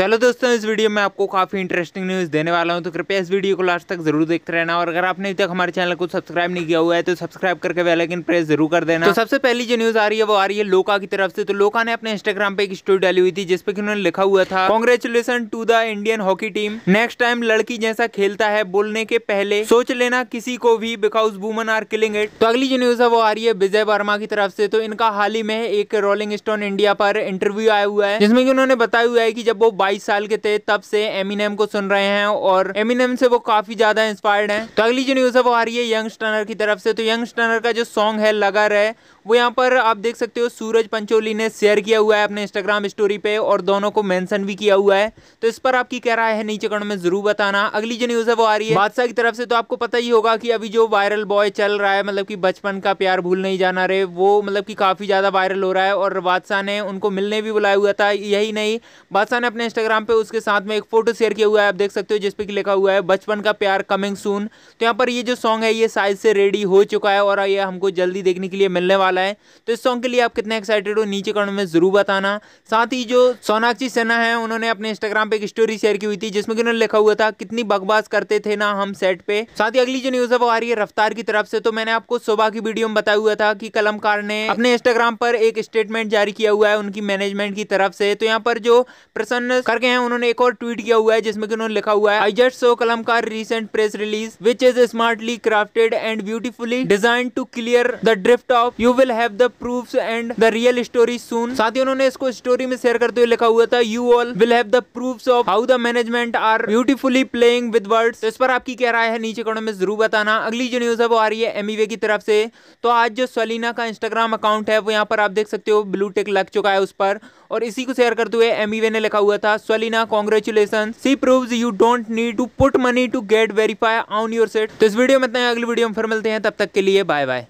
तो हेलो दोस्तों इस वीडियो में आपको काफ़ी इंटरेस्टिंग न्यूज़ देने वाला हूँ तो कृपया इस वीडियो को लास्ट तक जरूर देखते रहना और अगर आपने अभी तक हमारे चैनल को सब्सक्राइब नहीं किया हुआ है तो सब्सक्राइब करके बेलाइकन प्रेस जरूर कर देना तो सबसे पहली जो न्यूज़ आ रही है वो आ रही है लोका की तरफ से तो लोका ने अपने इंस्टाग्राम पे एक स्टोरी डाली हुई थी जिसपे कि उन्होंने लिखा हुआ था congratulation to the Indian hockey team next time लड़की जैसा खेलता है बोलने के पहले सोच लेना किसी को भी because women are killing it तो अगली जो न्यूज़ है वो आ रही है विजय वर्मा की तरफ से तो इनका हाल ही में एक रोलिंग स्टोन इंडिया पर इंटरव्यू आया हुआ है जिसमें कि उन्होंने बताया हुआ है कि जब वो 22 साल के थे तब से एमिनम को सुन रहे हैं और एमिनम से वो काफी ज्यादा इंस्पायर्ड हैं तो अगली जो न्यूज है वो आ रही है यंग स्टनर की तरफ से तो यंग स्टनर का जो सॉन्ग है लगा रहे वो यहाँ पर आप देख सकते हो सूरज पंचोली ने शेयर किया हुआ है अपने इंस्टाग्राम स्टोरी पे और दोनों को मेंशन भी किया हुआ है तो इस पर आपकी क्या राय है नीचे कण में जरूर बताना अगली जो न्यूज है वो आ रही है बादशाह की तरफ से तो आपको पता ही होगा कि अभी जो वायरल बॉय चल रहा है मतलब कि बचपन का प्यार भूल नहीं जाना रहे वो मतलब की काफी ज्यादा वायरल हो रहा है और बादशाह ने उनको मिलने भी बुलाया हुआ था यही नहीं बादशाह ने अपने इंस्टाग्राम पे उसके साथ में एक फोटो शेयर किया हुआ है आप देख सकते हो जिसपे कि लिखा हुआ है बचपन का प्यार कमिंग सून तो यहाँ पर ये जो सॉन्ग है ये साइज से रेडी हो चुका है और ये हमको जल्दी देखने के लिए मिलने वाला है तो इस सॉन्ग के लिए आप कितने एक्साइटेड हो नीचे कमेंट में जरूर बताना साथ ही जो सोनाक्षी सिन्हा है उन्होंने अपने इंस्टाग्राम पे एक स्टोरी शेयर की हुई थी जिसमें कि उन्होंने लिखा हुआ था कितनी बकवास करते थे ना हम सेट पे साथ ही अगली जो न्यूज है वो आ रही है रफ्तार की तरफ से तो मैंने आपको सुबह की वीडियो में बताया हुआ था कि कलमकार ने अपने इंस्टाग्राम पर एक स्टेटमेंट जारी किया हुआ है उनकी मैनेजमेंट की तरफ से तो यहाँ पर जो प्रसन्न करके हैं उन्होंने एक और ट्वीट किया हुआ है जिसमें कि उन्होंने लिखा हुआ है I just saw Kalamkaar recent press release which is smartly crafted and beautifully design to clear the drift of you will have the proof and the real story सुन साथ ही उन्होंने इसको स्टोरी में शेयर करते हुए लिखा हुआ था you all will have the proof of how the management are beautifully playing with word इस पर आपकी क्या राय है नीचे कड़ों में जरूर बताना अगली जो न्यूज है वो आ रही है एमईवे e की तरफ से तो आज जो सलीना का इंस्टाग्राम अकाउंट है वो यहाँ पर आप देख सकते हो ब्लू टेक लग चुका है उस पर और इसी को शेयर करते हुए एम e ने लिखा हुआ था सलीना congratulation she prove you don't need to put money to get verify on your set तो इस वीडियो में इतना अगली वीडियो में फिर मिलते हैं तब तक के लिए बाय बाय